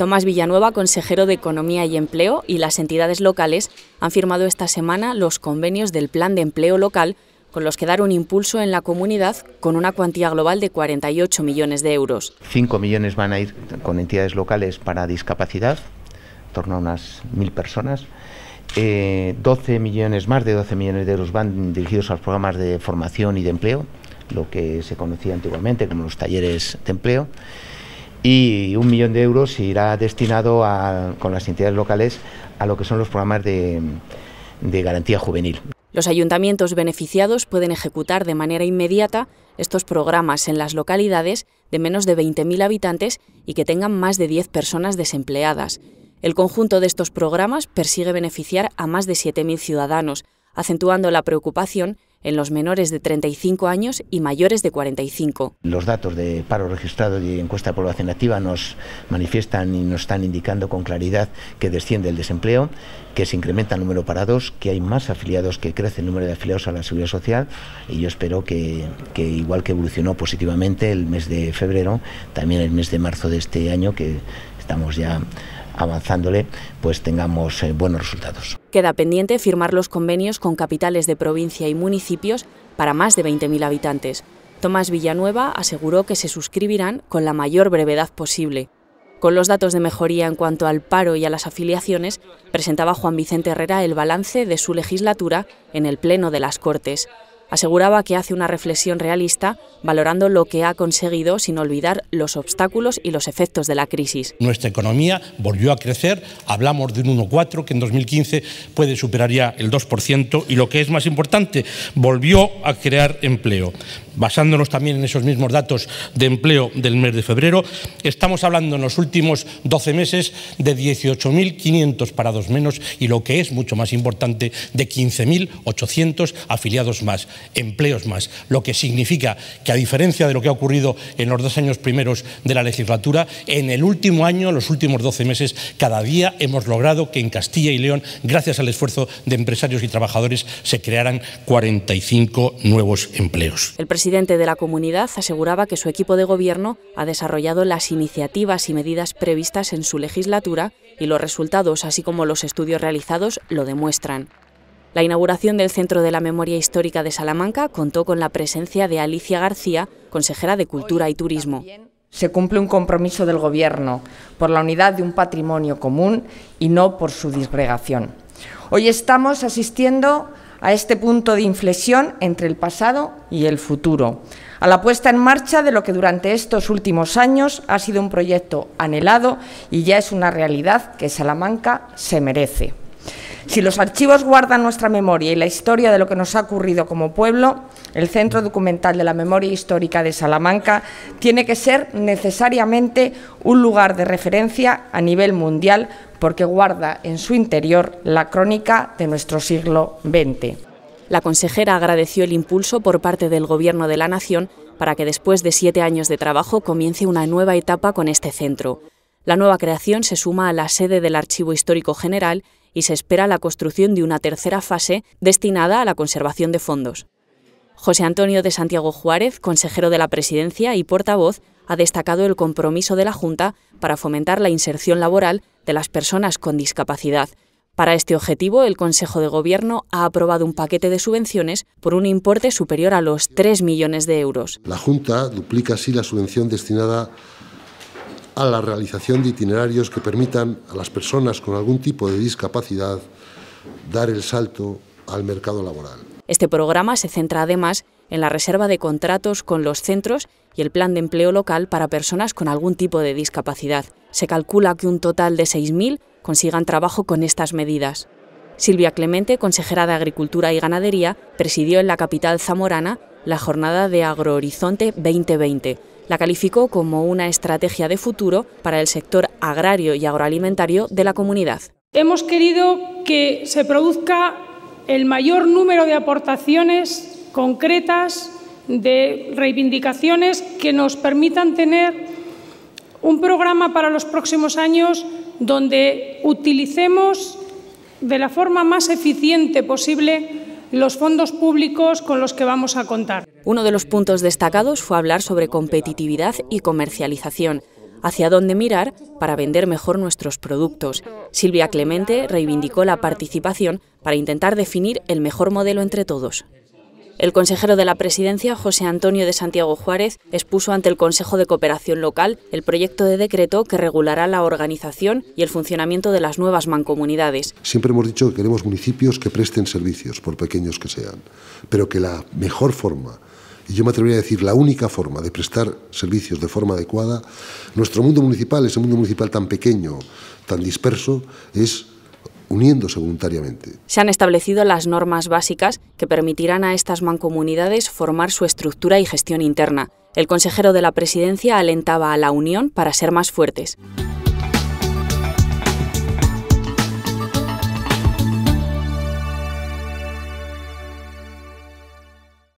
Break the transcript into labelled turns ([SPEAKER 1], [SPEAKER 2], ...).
[SPEAKER 1] Tomás Villanueva, consejero de Economía y Empleo, y las entidades locales han firmado esta semana los convenios del Plan de Empleo Local, con los que dar un impulso en la comunidad con una cuantía global de 48 millones de euros.
[SPEAKER 2] 5 millones van a ir con entidades locales para discapacidad, en torno a unas mil personas. 12 eh, millones, más de 12 millones de euros van dirigidos a los programas de formación y de empleo, lo que se conocía antiguamente como los talleres de empleo y un millón de euros irá destinado a, con las entidades locales a lo que son los programas de, de garantía juvenil.
[SPEAKER 1] Los ayuntamientos beneficiados pueden ejecutar de manera inmediata estos programas en las localidades de menos de 20.000 habitantes y que tengan más de 10 personas desempleadas. El conjunto de estos programas persigue beneficiar a más de 7.000 ciudadanos, acentuando la preocupación en los menores de 35 años y mayores de 45.
[SPEAKER 2] Los datos de paro registrado y encuesta de población activa nos manifiestan y nos están indicando con claridad que desciende el desempleo, que se incrementa el número parados, que hay más afiliados, que crece el número de afiliados a la seguridad social y yo espero que, que igual que evolucionó positivamente el mes de febrero, también el mes de marzo de este año que estamos ya avanzándole, pues tengamos eh, buenos resultados.
[SPEAKER 1] Queda pendiente firmar los convenios con capitales de provincia y municipios para más de 20.000 habitantes. Tomás Villanueva aseguró que se suscribirán con la mayor brevedad posible. Con los datos de mejoría en cuanto al paro y a las afiliaciones, presentaba Juan Vicente Herrera el balance de su legislatura en el Pleno de las Cortes. Aseguraba que hace una reflexión realista valorando lo que ha conseguido sin olvidar los obstáculos y los efectos de la
[SPEAKER 3] crisis. Nuestra economía volvió a crecer, hablamos de un 1,4 que en 2015 puede superar ya el 2% y lo que es más importante, volvió a crear empleo basándonos también en esos mismos datos de empleo del mes de febrero, estamos hablando en los últimos 12 meses de 18.500 parados menos y lo que es mucho más importante, de 15.800 afiliados más, empleos más, lo que significa que a diferencia de lo que ha ocurrido en los dos años primeros de la legislatura, en el último año, los últimos 12 meses, cada día hemos logrado que en Castilla y León, gracias al esfuerzo de empresarios y trabajadores, se crearan 45 nuevos empleos
[SPEAKER 1] presidente de la comunidad aseguraba que su equipo de gobierno ha desarrollado las iniciativas y medidas previstas en su legislatura y los resultados, así como los estudios realizados, lo demuestran. La inauguración del Centro de la Memoria Histórica de Salamanca contó con la presencia de Alicia García, consejera de Cultura y Turismo. Se cumple un compromiso del Gobierno por la unidad de un patrimonio común y no por su disgregación. Hoy estamos asistiendo a este punto de inflexión entre el pasado y el futuro, a la puesta en marcha de lo que durante estos últimos años ha sido un proyecto anhelado y ya es una realidad que Salamanca se merece. Si los archivos guardan nuestra memoria y la historia de lo que nos ha ocurrido como pueblo, el Centro Documental de la Memoria Histórica de Salamanca tiene que ser necesariamente un lugar de referencia a nivel mundial porque guarda en su interior la crónica de nuestro siglo XX. La consejera agradeció el impulso por parte del Gobierno de la Nación para que después de siete años de trabajo comience una nueva etapa con este centro. La nueva creación se suma a la sede del Archivo Histórico General y se espera la construcción de una tercera fase destinada a la conservación de fondos. José Antonio de Santiago Juárez, consejero de la Presidencia y portavoz, ha destacado el compromiso de la Junta para fomentar la inserción laboral de las personas con discapacidad. Para este objetivo, el Consejo de Gobierno ha aprobado un paquete de subvenciones por un importe superior a los 3 millones de euros.
[SPEAKER 4] La Junta duplica así la subvención destinada a a la realización de itinerarios que permitan a las personas con algún tipo de discapacidad dar el salto al mercado laboral.
[SPEAKER 1] Este programa se centra además en la reserva de contratos con los centros y el plan de empleo local para personas con algún tipo de discapacidad. Se calcula que un total de 6.000 consigan trabajo con estas medidas. Silvia Clemente, consejera de Agricultura y Ganadería, presidió en la capital zamorana la jornada de Agrohorizonte 2020, la calificó como una estrategia de futuro para el sector agrario y agroalimentario de la comunidad. Hemos querido que se produzca el mayor número de aportaciones concretas, de reivindicaciones que nos permitan tener un programa para los próximos años donde utilicemos de la forma más eficiente posible los fondos públicos con los que vamos a contar. Uno de los puntos destacados fue hablar sobre competitividad y comercialización, hacia dónde mirar para vender mejor nuestros productos. Silvia Clemente reivindicó la participación para intentar definir el mejor modelo entre todos. El consejero de la presidencia, José Antonio de Santiago Juárez, expuso ante el Consejo de Cooperación Local el proyecto de decreto que regulará la organización y el funcionamiento de las nuevas mancomunidades.
[SPEAKER 4] Siempre hemos dicho que queremos municipios que presten servicios, por pequeños que sean, pero que la mejor forma y yo me atrevería a decir la única forma de prestar servicios de forma adecuada, nuestro mundo municipal, ese mundo municipal tan pequeño, tan disperso, es uniéndose voluntariamente. Se
[SPEAKER 1] han establecido las normas básicas que permitirán a estas mancomunidades formar su estructura y gestión interna. El consejero de la presidencia alentaba a la unión para ser más fuertes.